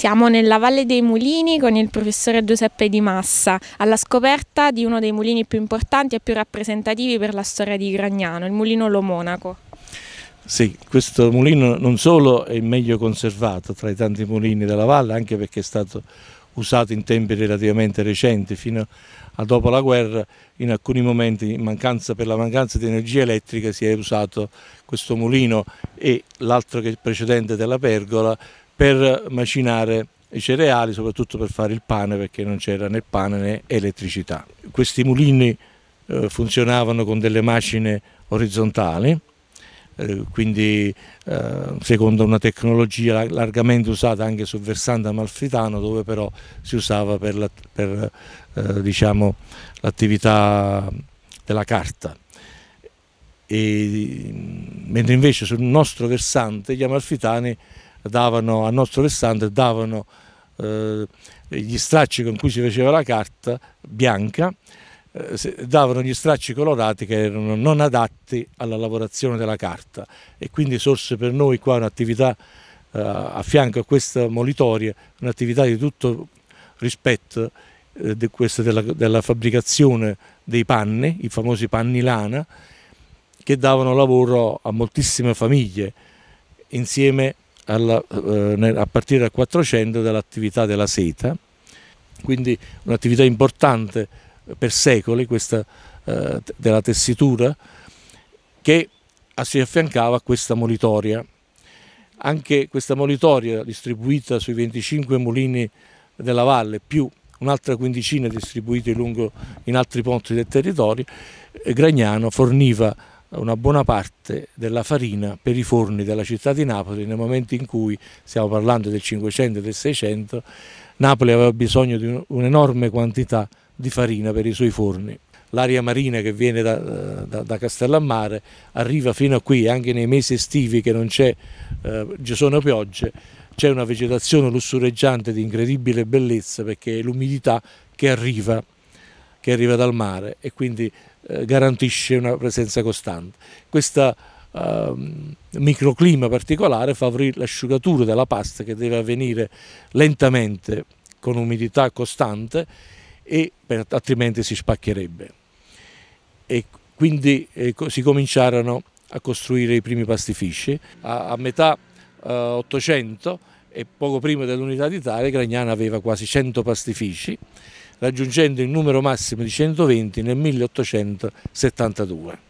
Siamo nella Valle dei Mulini con il professore Giuseppe Di Massa, alla scoperta di uno dei mulini più importanti e più rappresentativi per la storia di Gragnano, il mulino Lo Monaco. Sì, questo mulino non solo è meglio conservato tra i tanti mulini della valle, anche perché è stato usato in tempi relativamente recenti, fino a dopo la guerra, in alcuni momenti in mancanza, per la mancanza di energia elettrica si è usato questo mulino e l'altro precedente della pergola per macinare i cereali, soprattutto per fare il pane perché non c'era né pane né elettricità. Questi mulini eh, funzionavano con delle macine orizzontali, eh, quindi eh, secondo una tecnologia largamente usata anche sul versante amalfitano dove però si usava per eh, diciamo, l'attività la, diciamo, della carta. E, mentre invece sul nostro versante gli amalfitani davano al nostro Alessandro davano eh, gli stracci con cui si faceva la carta bianca eh, davano gli stracci colorati che erano non adatti alla lavorazione della carta e quindi sorse per noi qua un'attività eh, a fianco a questa molitoria un'attività di tutto rispetto eh, di questa della, della fabbricazione dei panni, i famosi panni lana, che davano lavoro a moltissime famiglie insieme a alla, eh, a partire dal 400 dall'attività della seta, quindi un'attività importante per secoli questa eh, della tessitura che si affiancava a questa molitoria. Anche questa molitoria distribuita sui 25 mulini della valle più un'altra quindicina distribuiti lungo in altri ponti del territorio, eh, Gragnano forniva una buona parte della farina per i forni della città di Napoli nel momento in cui, stiamo parlando del 500 e del 600, Napoli aveva bisogno di un'enorme quantità di farina per i suoi forni. L'aria marina che viene da, da, da, Castellammare arriva fino a qui, anche nei mesi estivi che non c'è, eh, ci sono piogge, c'è una vegetazione lussureggiante di incredibile bellezza perché è l'umidità che arriva, che arriva dal mare e quindi eh, garantisce una presenza costante. Questo eh, microclima particolare favorì l'asciugatura della pasta che deve avvenire lentamente con umidità costante e per, altrimenti si spaccherebbe. E quindi eh, si cominciarono a costruire i primi pastifici. A, a metà eh, Ottocento e poco prima dell'unità d'Italia Gragnano aveva quasi 100 pastifici raggiungendo il numero massimo di 120 nel 1872.